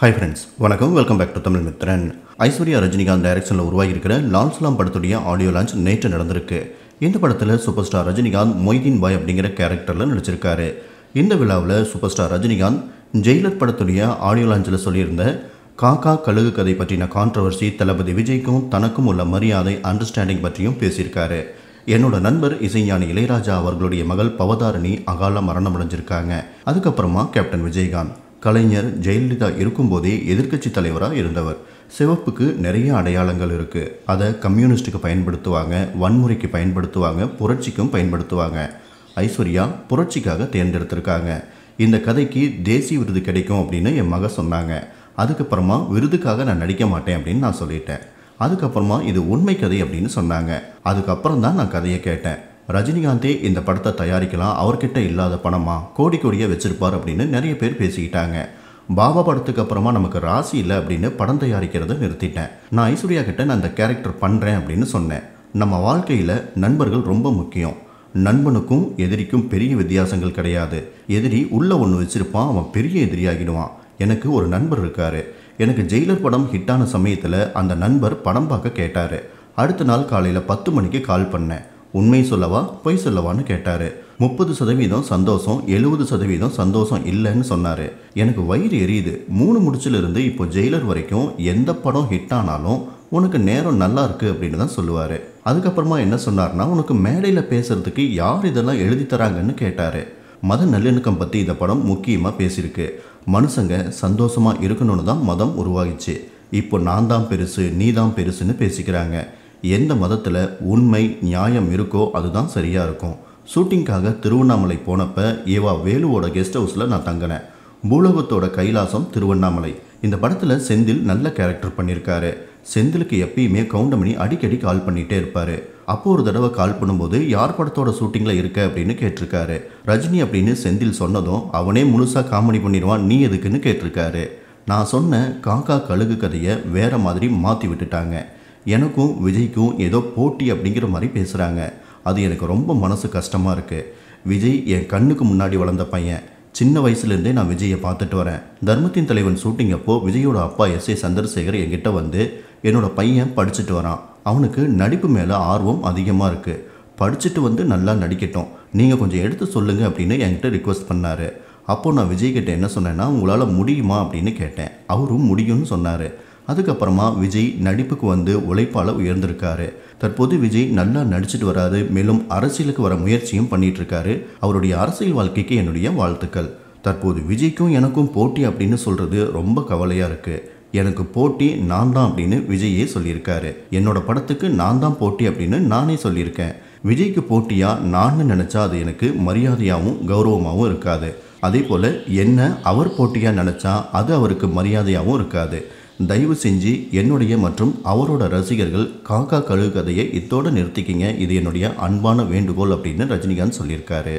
hi friends வணக்கம் welcome back to Tamil Mithran Aishwarya Rajinikanth டைரக்ஷனில் உருவாகியிருக்கிற லால் சலாம் படத்துடைய ஆடியோ லான்ச் நேற்று நடந்திருக்கு இந்த படத்தில் சூப்பர் ஸ்டார் ரஜினிகாந்த் மொய்தீன் பாய் அப்படிங்கிற கேரக்டரில் நடிச்சிருக்காரு இந்த விழாவில் super star Rajinikanth Jailer audio ஆடியோ லான்ச்சில் சொல்லியிருந்த காக்கா கழுகு கதை பற்றின கான்ட்ரவர்சி தளபதி விஜய்க்கும் தனக்கும் உள்ள மரியாதை அண்டர்ஸ்டாண்டிங் பற்றியும் பேசியிருக்காரு என்னோட நண்பர் இசைஞானி இளையராஜா அவர்களுடைய மகள் பவதாரணி அகால மரணம் அடைஞ்சிருக்காங்க அதுக்கப்புறமா கேப்டன் விஜயகாந்த் கலைஞர் ஜெயலலிதா இருக்கும்போதே எதிர்க்கட்சி தலைவராக இருந்தவர் சிவப்புக்கு நிறைய அடையாளங்கள் இருக்குது அதை கம்யூனிஸ்ட்டுக்கு பயன்படுத்துவாங்க வன்முறைக்கு பயன்படுத்துவாங்க புரட்சிக்கும் பயன்படுத்துவாங்க ஐஸ்வர்யா புரட்சிக்காக தேர்ந்தெடுத்திருக்காங்க இந்த கதைக்கு தேசிய விருது கிடைக்கும் அப்படின்னு என் மக சொன்னாங்க அதுக்கப்புறமா விருதுக்காக நான் நடிக்க மாட்டேன் அப்படின்னு நான் சொல்லிட்டேன் அதுக்கப்புறமா இது உண்மை கதை அப்படின்னு சொன்னாங்க அதுக்கப்புறம் தான் நான் கதையை கேட்டேன் ரஜினிகாந்தே இந்த படத்தை தயாரிக்கலாம் அவர்கிட்ட இல்லாத பணமா கோடி கோடியாக வச்சுருப்பார் அப்படின்னு நிறைய பேர் பேசிக்கிட்டாங்க பாபா படத்துக்கு அப்புறமா நமக்கு ராசி இல்லை அப்படின்னு படம் தயாரிக்கிறத நிறுத்திட்டேன் நான் ஐஸ்வர்யா கிட்ட நான் அந்த கேரக்டர் பண்ணுறேன் அப்படின்னு சொன்னேன் நம்ம வாழ்க்கையில் நண்பர்கள் ரொம்ப முக்கியம் நண்பனுக்கும் எதிரிக்கும் பெரிய வித்தியாசங்கள் கிடையாது எதிரி உள்ளே ஒன்று வச்சுருப்பான் அவன் பெரிய எதிரியாகிடுவான் எனக்கு ஒரு நண்பர் இருக்கார் எனக்கு ஜெயிலர் படம் ஹிட்டான சமயத்தில் அந்த நண்பர் படம் பார்க்க கேட்டார் அடுத்த நாள் காலையில் பத்து மணிக்கு கால் பண்ணேன் உண்மை சொல்லவா பொய் சொல்லவான்னு கேட்டார் முப்பது சதவீதம் சந்தோஷம் எழுபது சதவீதம் சந்தோஷம் இல்லைன்னு சொன்னார் எனக்கு வயிறு எரியுது மூணு முடிச்சிலிருந்து இப்போ ஜெயிலர் வரைக்கும் எந்த படம் ஹிட் ஆனாலும் உனக்கு நேரம் நல்லா இருக்குது அப்படின்னு தான் சொல்லுவார் அதுக்கப்புறமா என்ன சொன்னார்னா உனக்கு மேடையில் பேசுகிறதுக்கு யார் இதெல்லாம் எழுதி தராங்கன்னு கேட்டார் மத நல்லிணக்கம் பற்றி இந்த படம் முக்கியமாக பேசியிருக்கு மனுஷங்க சந்தோஷமாக இருக்கணும்னு தான் மதம் உருவாகிச்சு இப்போ நான் தான் பெருசு நீ தான் பெருசுன்னு பேசிக்கிறாங்க எந்த மதத்தில் உண்மை நியாயம் இருக்கோ அதுதான் சரியாக இருக்கும் ஷூட்டிங்காக திருவண்ணாமலை போனப்ப ஏவா வேலுவோட கெஸ்ட் ஹவுஸில் நான் தங்கினேன் பூலோகத்தோட கைலாசம் திருவண்ணாமலை இந்த படத்தில் செந்தில் நல்ல கேரக்டர் பண்ணியிருக்காரு செந்திலுக்கு எப்பயுமே கவுண்டமணி அடிக்கடி கால் பண்ணிகிட்டே இருப்பார் அப்போ ஒரு தடவை கால் பண்ணும்போது யார் படத்தோட ஷூட்டிங்கில் இருக்க அப்படின்னு கேட்டிருக்காரு ரஜினி அப்படின்னு செந்தில் சொன்னதும் அவனே முழுசாக காமெடி பண்ணிடுவான் நீ எதுக்குன்னு கேட்டிருக்காரு நான் சொன்ன காக்கா கழுகு கதையை வேற மாதிரி மாற்றி விட்டுட்டாங்க எனக்கும் விஜய்க்கும் ஏதோ போட்டி அப்படிங்கிற மாதிரி பேசுகிறாங்க அது எனக்கு ரொம்ப மனசு கஷ்டமாக இருக்குது விஜய் என் கண்ணுக்கு முன்னாடி வளர்ந்த பையன் சின்ன வயசுலேருந்தே நான் விஜயை பார்த்துட்டு வரேன் தர்மத்தின் தலைவன் ஷூட்டிங் அப்போது விஜயோட அப்பா எஸ் ஏ சந்திரசேகர் என்கிட்ட வந்து என்னோட பையன் படிச்சுட்டு வரான் அவனுக்கு நடிப்பு மேலே ஆர்வம் அதிகமாக இருக்குது படிச்சுட்டு வந்து நல்லா நடிக்கட்டும் நீங்கள் கொஞ்சம் எடுத்து சொல்லுங்கள் அப்படின்னு என்கிட்ட ரிக்வஸ்ட் பண்ணார் அப்போது நான் விஜய்கிட்ட என்ன சொன்னேன்னா உங்களால் முடியுமா அப்படின்னு கேட்டேன் அவரும் முடியும்னு சொன்னார் அதுக்கப்புறமா விஜய் நடிப்புக்கு வந்து உழைப்பால் உயர்ந்திருக்காரு தற்போது விஜய் நல்லா நடிச்சிட்டு வராது மேலும் அரசியலுக்கு வர முயற்சியும் பண்ணிட்டு இருக்காரு அவருடைய அரசியல் வாழ்க்கைக்கு என்னுடைய வாழ்த்துக்கள் தற்போது விஜய்க்கும் எனக்கும் போட்டி அப்படின்னு சொல்றது ரொம்ப கவலையாக இருக்குது எனக்கு போட்டி நான் தான் அப்படின்னு விஜயே சொல்லியிருக்காரு என்னோட படத்துக்கு நான் தான் போட்டி அப்படின்னு நானே சொல்லியிருக்கேன் விஜய்க்கு போட்டியாக நான் நினச்சா அது எனக்கு மரியாதையாகவும் கௌரவமாகவும் இருக்காது அதே போல் என்ன அவர் போட்டியாக நினச்சா அது அவருக்கு மரியாதையாகவும் இருக்காது தயவு செஞ்சு என்னுடைய மற்றும் அவரோட ரசிகர்கள் காக்கா கழுகு கதையை இத்தோடு நிறுத்திக்கிங்க இது என்னுடைய அன்பான வேண்டுகோள் அப்படின்னு ரஜினிகாந்த் சொல்லியிருக்காரு